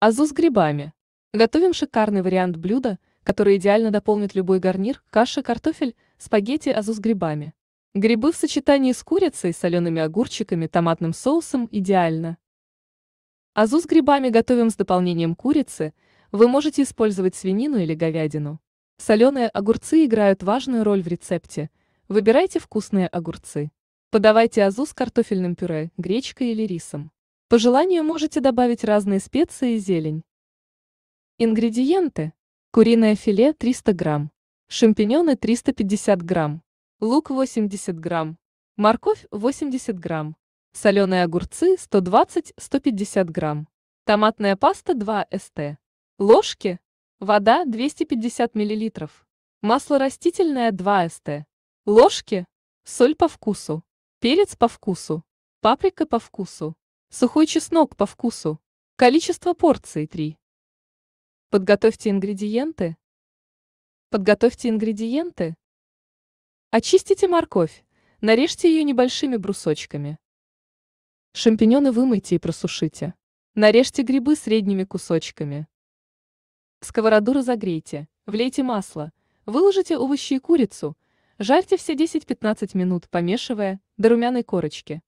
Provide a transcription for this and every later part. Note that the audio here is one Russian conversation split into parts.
Азу с грибами. Готовим шикарный вариант блюда, который идеально дополнит любой гарнир, каша, картофель, спагетти азу с грибами. Грибы в сочетании с курицей, солеными огурчиками, томатным соусом идеально. Азу с грибами готовим с дополнением курицы, вы можете использовать свинину или говядину. Соленые огурцы играют важную роль в рецепте. Выбирайте вкусные огурцы. Подавайте азу с картофельным пюре, гречкой или рисом. По желанию можете добавить разные специи и зелень. Ингредиенты. Куриное филе 300 грамм, шампиньоны 350 грамм, лук 80 грамм, морковь 80 грамм, соленые огурцы 120-150 грамм, томатная паста 2 ст, ложки, вода 250 миллилитров, масло растительное 2 ст, ложки, соль по вкусу, перец по вкусу, паприка по вкусу. Сухой чеснок по вкусу. Количество порций 3. Подготовьте ингредиенты. Подготовьте ингредиенты. Очистите морковь, нарежьте ее небольшими брусочками. Шампиньоны вымойте и просушите. Нарежьте грибы средними кусочками. Сковороду разогрейте, влейте масло, выложите овощи и курицу, жарьте все 10-15 минут, помешивая, до румяной корочки.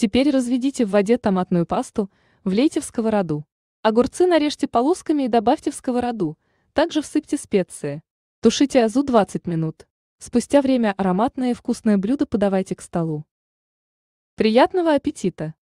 Теперь разведите в воде томатную пасту, влейте в сковороду. Огурцы нарежьте полосками и добавьте в сковороду. Также всыпьте специи. Тушите азу 20 минут. Спустя время ароматное и вкусное блюдо подавайте к столу. Приятного аппетита!